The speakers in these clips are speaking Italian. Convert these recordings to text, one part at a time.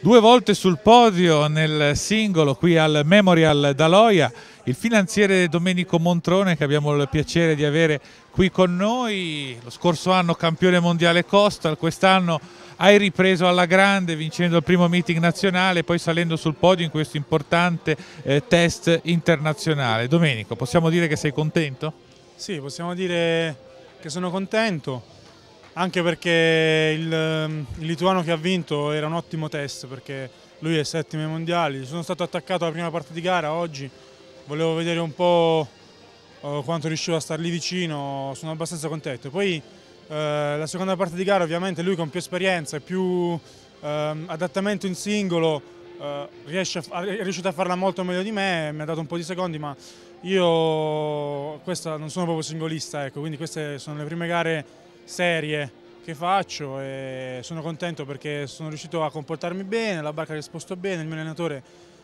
Due volte sul podio nel singolo qui al Memorial d'Aloia, il finanziere Domenico Montrone che abbiamo il piacere di avere qui con noi, lo scorso anno campione mondiale Costa, quest'anno hai ripreso alla grande vincendo il primo meeting nazionale e poi salendo sul podio in questo importante eh, test internazionale. Domenico, possiamo dire che sei contento? Sì, possiamo dire che sono contento, anche perché il, ehm, il, lituano che ha vinto era un ottimo test perché lui è settimo ai mondiali. Sono stato attaccato alla prima parte di gara oggi, volevo vedere un po' eh, quanto riuscivo a star lì vicino, sono abbastanza contento. Poi eh, la seconda parte di gara ovviamente lui con più esperienza e più eh, adattamento in singolo eh, a, è riuscito a farla molto meglio di me, mi ha dato un po' di secondi ma io questa non sono proprio singolista, ecco, quindi queste sono le prime gare serie che faccio e sono contento perché sono riuscito a comportarmi bene, la barca ha risposto bene, il mio allenatore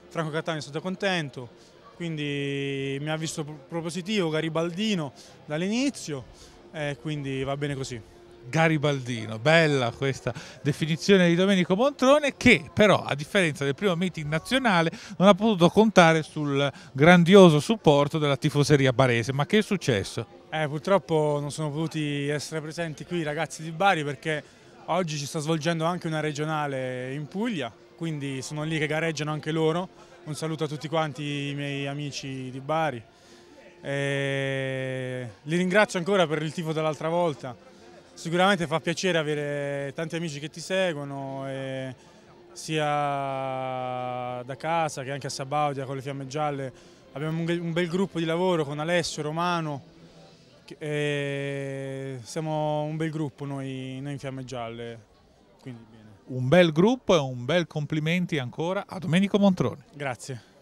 Franco Cattani è stato contento, quindi mi ha visto propositivo, garibaldino dall'inizio e quindi va bene così garibaldino. Bella questa definizione di Domenico Montrone che però a differenza del primo meeting nazionale non ha potuto contare sul grandioso supporto della tifoseria barese. Ma che è successo? Eh, purtroppo non sono potuti essere presenti qui i ragazzi di Bari perché oggi ci sta svolgendo anche una regionale in Puglia, quindi sono lì che gareggiano anche loro. Un saluto a tutti quanti i miei amici di Bari. E... Li ringrazio ancora per il tifo dell'altra volta Sicuramente fa piacere avere tanti amici che ti seguono, sia da casa che anche a Sabaudia con le Fiamme Gialle. Abbiamo un bel gruppo di lavoro con Alessio, Romano, siamo un bel gruppo noi, noi in Fiamme Gialle, quindi bene. Un bel gruppo e un bel complimenti ancora a Domenico Montroni Grazie.